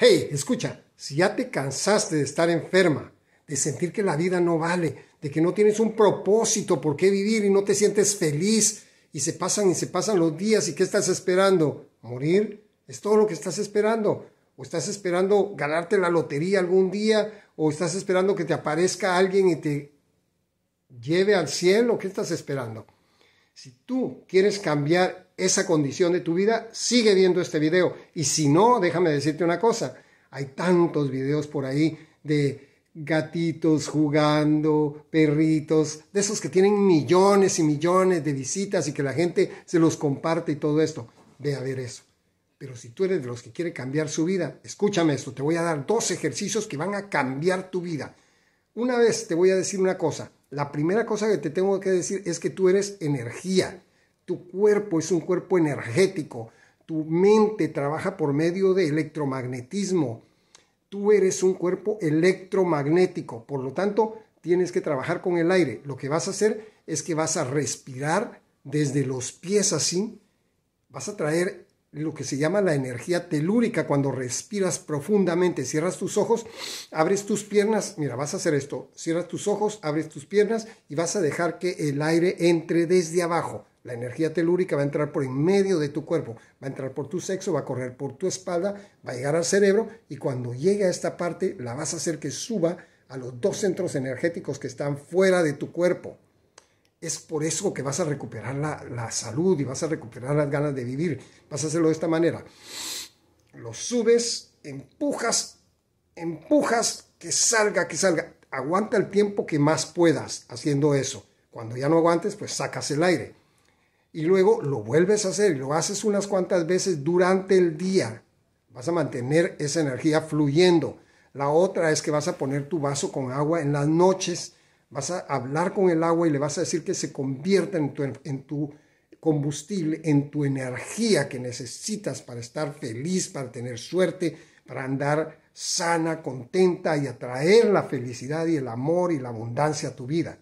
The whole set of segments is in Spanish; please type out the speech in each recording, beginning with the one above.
Hey, escucha, si ya te cansaste de estar enferma, de sentir que la vida no vale, de que no tienes un propósito por qué vivir y no te sientes feliz, y se pasan y se pasan los días, ¿y qué estás esperando? ¿Morir? ¿Es todo lo que estás esperando? ¿O estás esperando ganarte la lotería algún día? ¿O estás esperando que te aparezca alguien y te lleve al cielo? ¿Qué estás esperando? Si tú quieres cambiar esa condición de tu vida, sigue viendo este video. Y si no, déjame decirte una cosa, hay tantos videos por ahí de gatitos jugando, perritos, de esos que tienen millones y millones de visitas y que la gente se los comparte y todo esto. Ve a ver eso. Pero si tú eres de los que quiere cambiar su vida, escúchame esto, te voy a dar dos ejercicios que van a cambiar tu vida. Una vez te voy a decir una cosa, la primera cosa que te tengo que decir es que tú eres energía. Tu cuerpo es un cuerpo energético. Tu mente trabaja por medio de electromagnetismo. Tú eres un cuerpo electromagnético. Por lo tanto, tienes que trabajar con el aire. Lo que vas a hacer es que vas a respirar desde los pies así. Vas a traer lo que se llama la energía telúrica, cuando respiras profundamente, cierras tus ojos, abres tus piernas, mira, vas a hacer esto, cierras tus ojos, abres tus piernas y vas a dejar que el aire entre desde abajo, la energía telúrica va a entrar por en medio de tu cuerpo, va a entrar por tu sexo, va a correr por tu espalda, va a llegar al cerebro y cuando llegue a esta parte la vas a hacer que suba a los dos centros energéticos que están fuera de tu cuerpo. Es por eso que vas a recuperar la, la salud y vas a recuperar las ganas de vivir. Vas a hacerlo de esta manera. Lo subes, empujas, empujas, que salga, que salga. Aguanta el tiempo que más puedas haciendo eso. Cuando ya no aguantes, pues sacas el aire y luego lo vuelves a hacer y lo haces unas cuantas veces durante el día. Vas a mantener esa energía fluyendo. La otra es que vas a poner tu vaso con agua en las noches, vas a hablar con el agua y le vas a decir que se convierta en tu, en tu combustible, en tu energía que necesitas para estar feliz, para tener suerte, para andar sana, contenta y atraer la felicidad y el amor y la abundancia a tu vida.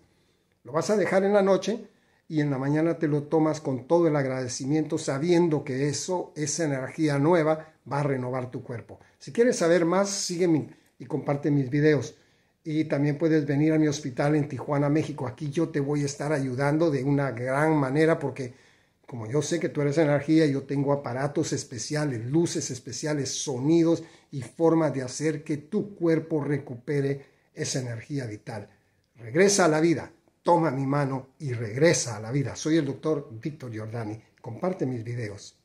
Lo vas a dejar en la noche y en la mañana te lo tomas con todo el agradecimiento sabiendo que eso, esa energía nueva va a renovar tu cuerpo. Si quieres saber más, sígueme y comparte mis videos. Y también puedes venir a mi hospital en Tijuana, México. Aquí yo te voy a estar ayudando de una gran manera porque como yo sé que tú eres energía, yo tengo aparatos especiales, luces especiales, sonidos y formas de hacer que tu cuerpo recupere esa energía vital. Regresa a la vida toma mi mano y regresa a la vida. Soy el doctor Víctor Giordani. Comparte mis videos.